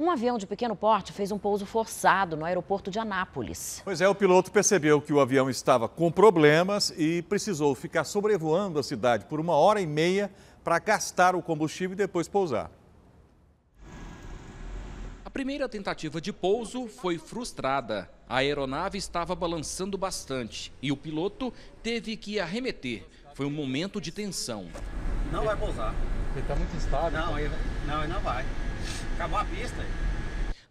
Um avião de pequeno porte fez um pouso forçado no aeroporto de Anápolis. Pois é, o piloto percebeu que o avião estava com problemas e precisou ficar sobrevoando a cidade por uma hora e meia para gastar o combustível e depois pousar. A primeira tentativa de pouso foi frustrada. A aeronave estava balançando bastante e o piloto teve que arremeter. Foi um momento de tensão. Não vai pousar. Ele está muito instável. Não, ele, não, ele não vai acabou a pista.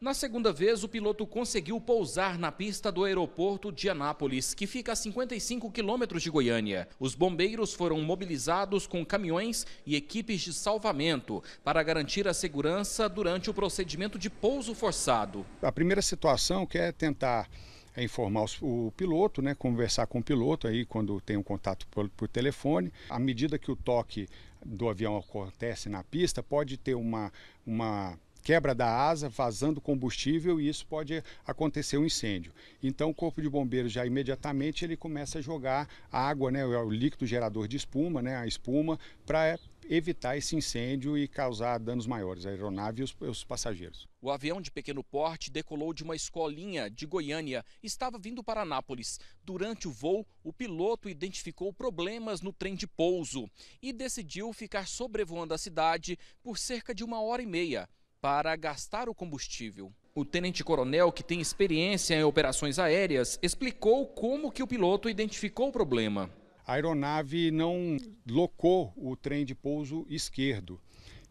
Na segunda vez, o piloto conseguiu pousar na pista do aeroporto de Anápolis, que fica a 55 quilômetros de Goiânia. Os bombeiros foram mobilizados com caminhões e equipes de salvamento para garantir a segurança durante o procedimento de pouso forçado. A primeira situação que é tentar é informar o piloto, né, conversar com o piloto aí quando tem um contato por, por, telefone. À medida que o toque do avião acontece na pista, pode ter uma, uma quebra da asa, vazando combustível e isso pode acontecer um incêndio. Então o corpo de bombeiros já imediatamente ele começa a jogar água, né, o líquido gerador de espuma, né, a espuma, para evitar esse incêndio e causar danos maiores à aeronave e os, os, passageiros. O avião de pequeno porte decolou de uma escolinha de Goiânia. Estava vindo para Anápolis. Durante o voo, o piloto identificou problemas no trem de pouso e decidiu ficar sobrevoando a cidade por cerca de uma hora e meia para gastar o combustível. O tenente-coronel, que tem experiência em operações aéreas, explicou como que o piloto identificou o problema. A aeronave não locou o trem de pouso esquerdo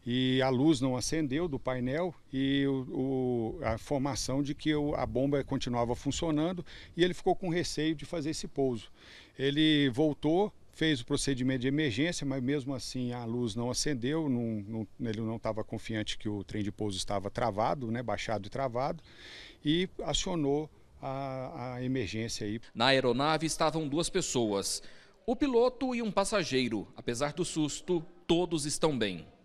e a luz não acendeu do painel e o, o, a informação de que o, a bomba continuava funcionando e ele ficou com receio de fazer esse pouso. Ele voltou fez o procedimento de emergência, mas mesmo assim a luz não acendeu, não, não, ele não estava confiante que o trem de pouso estava travado, né, baixado e travado, e acionou a, a emergência aí. Na aeronave estavam duas pessoas, o piloto e um passageiro. Apesar do susto, todos estão bem.